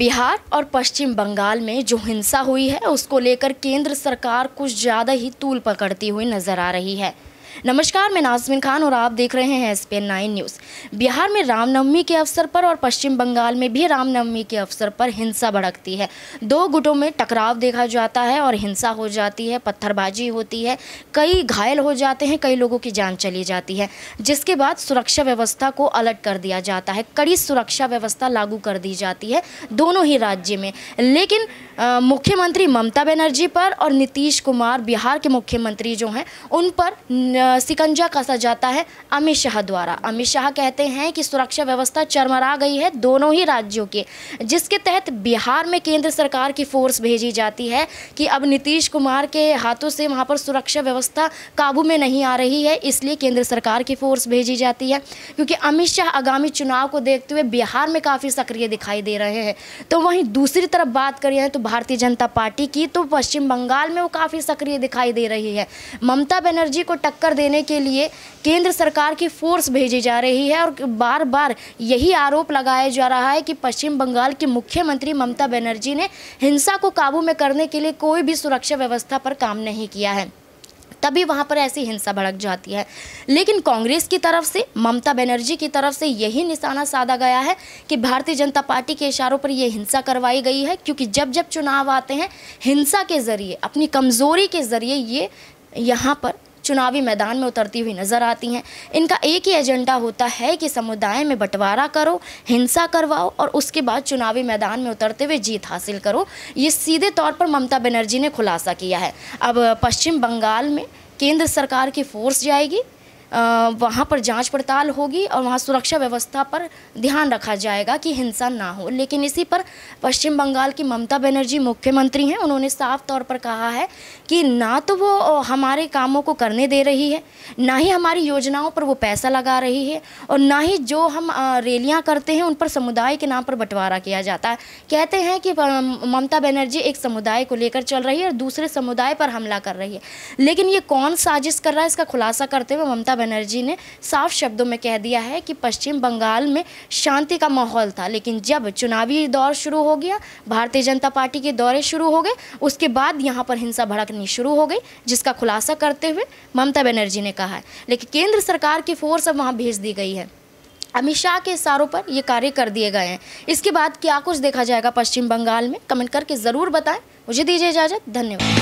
बिहार और पश्चिम बंगाल में जो हिंसा हुई है उसको लेकर केंद्र सरकार कुछ ज़्यादा ही तूल पकड़ती हुई नजर आ रही है नमस्कार मैं नाजमिन खान और आप देख रहे हैं S P nine news Bihar में रामनवमी के अवसर पर और पश्चिम बंगाल में भी रामनवमी के अवसर पर हिंसा भड़कती है दो गुटों में टकराव देखा जाता है और हिंसा हो जाती है पत्थरबाजी होती है कई घायल हो जाते हैं कई लोगों की जान चली जाती है जिसके बाद सुरक्षा व्यवस्था को अलर्ट कर दिया जाता है कड़ी सुरक्षा व्यवस्था लागू कर दी जाती है दोनों ही राज्य में लेकिन मुख्यमंत्री ममता बनर्जी पर और नीतीश कुमार बिहार के मुख्यमंत्री जो हैं उन पर सिकंजा कसा जाता है अमित शाह द्वारा अमित शाह कह कहते हैं कि सुरक्षा व्यवस्था चरमरा गई है दोनों ही राज्यों के जिसके तहत बिहार में केंद्र सरकार की फोर्स भेजी जाती है कि अब नीतीश कुमार के हाथों से वहाँ पर सुरक्षा व्यवस्था काबू में नहीं आ रही है इसलिए केंद्र सरकार की फोर्स भेजी जाती है क्योंकि अमित शाह आगामी चुनाव को देखते हुए बिहार में काफ़ी सक्रिय दिखाई दे रहे हैं तो वहीं दूसरी तरफ बात करें तो भारतीय जनता पार्टी की तो पश्चिम बंगाल में वो काफ़ी सक्रिय दिखाई दे रही है ममता बनर्जी को टक्कर देने के लिए केंद्र सरकार की फोर्स भेजी जा रही है है और बार बार यही आरोप लगाया जा रहा है कि पश्चिम बंगाल की मुख्यमंत्री ममता बनर्जी ने हिंसा को काबू में करने के लिए कोई भी सुरक्षा व्यवस्था पर काम नहीं किया है तभी वहाँ पर ऐसी हिंसा भड़क जाती है लेकिन कांग्रेस की तरफ से ममता बनर्जी की तरफ से यही निशाना साधा गया है कि भारतीय जनता पार्टी के इशारों पर यह हिंसा करवाई गई है क्योंकि जब जब चुनाव आते हैं हिंसा के ज़रिए अपनी कमज़ोरी के ज़रिए ये यहाँ पर चुनावी मैदान में उतरती हुई नजर आती हैं इनका एक ही एजेंडा होता है कि समुदाय में बंटवारा करो हिंसा करवाओ और उसके बाद चुनावी मैदान में उतरते हुए जीत हासिल करो ये सीधे तौर पर ममता बनर्जी ने खुलासा किया है अब पश्चिम बंगाल में केंद्र सरकार की फोर्स जाएगी वहाँ पर जांच पड़ताल होगी और वहाँ सुरक्षा व्यवस्था पर ध्यान रखा जाएगा कि हिंसा ना हो लेकिन इसी पर पश्चिम बंगाल की ममता बनर्जी मुख्यमंत्री हैं उन्होंने साफ तौर पर कहा है कि ना तो वो हमारे कामों को करने दे रही है ना ही हमारी योजनाओं पर वो पैसा लगा रही है और ना ही जो हम रैलियाँ करते हैं उन पर समुदाय के नाम पर बंटवारा किया जाता है कहते हैं कि ममता बनर्जी एक समुदाय को लेकर चल रही है और दूसरे समुदाय पर हमला कर रही है लेकिन ये कौन साजिश कर रहा है इसका खुलासा करते हुए ममता बनर्जी ने साफ शब्दों में कह दिया है कि पश्चिम बंगाल में शांति का माहौल था लेकिन जब चुनावी दौर शुरू हो गया भारतीय जनता पार्टी के दौरे शुरू हो गए उसके बाद यहाँ पर हिंसा भड़कनी शुरू हो गई जिसका खुलासा करते हुए ममता बनर्जी ने कहा है लेकिन केंद्र सरकार की फोर्स अब वहाँ भेज दी गई है अमित शाह के इशारों पर ये कार्य कर दिए गए हैं इसके बाद क्या कुछ देखा जाएगा पश्चिम बंगाल में कमेंट करके ज़रूर बताएं मुझे दीजिए इजाज़त धन्यवाद